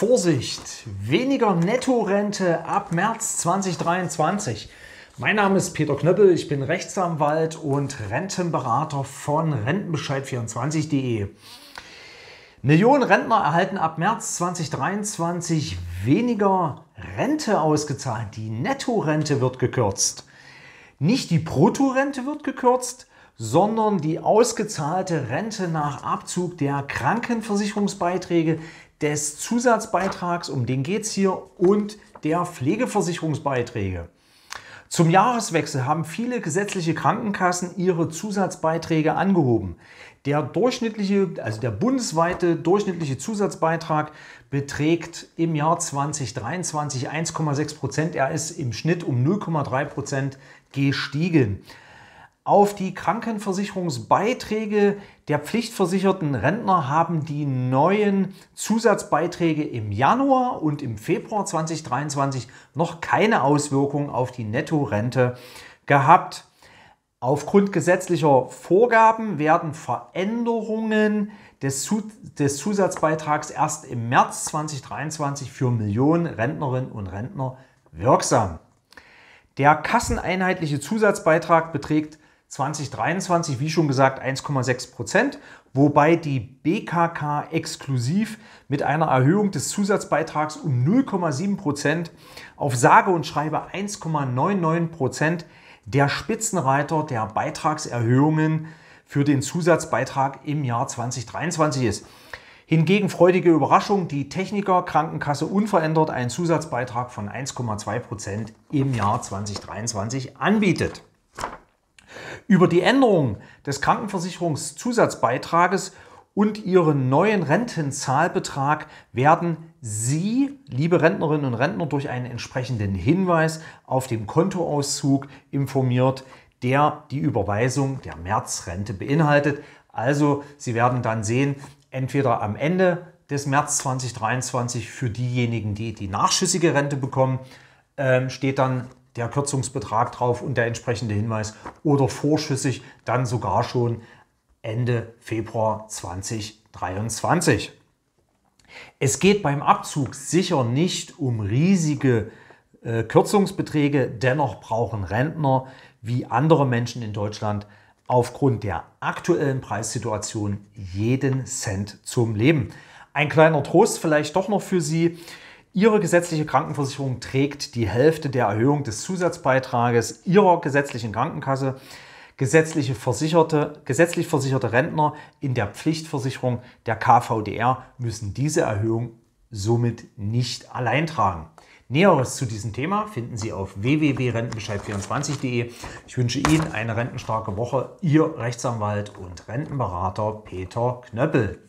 Vorsicht, weniger Nettorente ab März 2023. Mein Name ist Peter Knöppel, ich bin Rechtsanwalt und Rentenberater von Rentenbescheid24.de. Millionen Rentner erhalten ab März 2023 weniger Rente ausgezahlt. Die Nettorente wird gekürzt. Nicht die Bruttorente wird gekürzt, sondern die ausgezahlte Rente nach Abzug der Krankenversicherungsbeiträge, des Zusatzbeitrags, um den geht es hier, und der Pflegeversicherungsbeiträge. Zum Jahreswechsel haben viele gesetzliche Krankenkassen ihre Zusatzbeiträge angehoben. Der durchschnittliche, also der bundesweite durchschnittliche Zusatzbeitrag beträgt im Jahr 2023 1,6 Prozent. Er ist im Schnitt um 0,3 Prozent gestiegen auf die Krankenversicherungsbeiträge der pflichtversicherten Rentner haben die neuen Zusatzbeiträge im Januar und im Februar 2023 noch keine Auswirkungen auf die Nettorente gehabt. Aufgrund gesetzlicher Vorgaben werden Veränderungen des, Zusatzbeitrags erst im März 2023 für Millionen Rentnerinnen und Rentner wirksam. Der kasseneinheitliche Zusatzbeitrag beträgt 2023, wie schon gesagt, 1,6 Prozent, wobei die BKK exklusiv mit einer Erhöhung des Zusatzbeitrags um 0,7 Prozent auf sage und schreibe 1,99 Prozent der Spitzenreiter der Beitragserhöhungen für den Zusatzbeitrag im Jahr 2023 ist. Hingegen freudige Überraschung, die Techniker Krankenkasse unverändert einen Zusatzbeitrag von 1,2 Prozent im Jahr 2023 anbietet. Über die Änderung des Krankenversicherungszusatzbeitrages und Ihren neuen Rentenzahlbetrag werden Sie, liebe Rentnerinnen und Rentner, durch einen entsprechenden Hinweis auf dem Kontoauszug informiert, der die Überweisung der Märzrente beinhaltet. Also Sie werden dann sehen, entweder am Ende des März 2023 für diejenigen, die die nachschüssige Rente bekommen, ähm, steht dann der Kürzungsbetrag drauf und der entsprechende Hinweis oder vorschüssig dann sogar schon Ende Februar 2023. Es geht beim Abzug sicher nicht um riesige äh, Kürzungsbeträge, dennoch brauchen Rentner wie andere Menschen in Deutschland aufgrund der aktuellen Preissituation jeden Cent zum Leben. Ein kleiner Trost vielleicht doch noch für Sie. Ihre gesetzliche Krankenversicherung trägt die Hälfte der Erhöhung des Zusatzbeitrages Ihrer gesetzlichen Krankenkasse. Gesetzliche Versicherte, gesetzlich versicherte Rentner in der Pflichtversicherung der KVDR müssen diese Erhöhung somit nicht allein tragen. Näheres zu diesem Thema finden Sie auf www.rentenbescheid24.de. Ich wünsche Ihnen eine rentenstarke Woche. Ihr Rechtsanwalt und Rentenberater Peter Knöppel.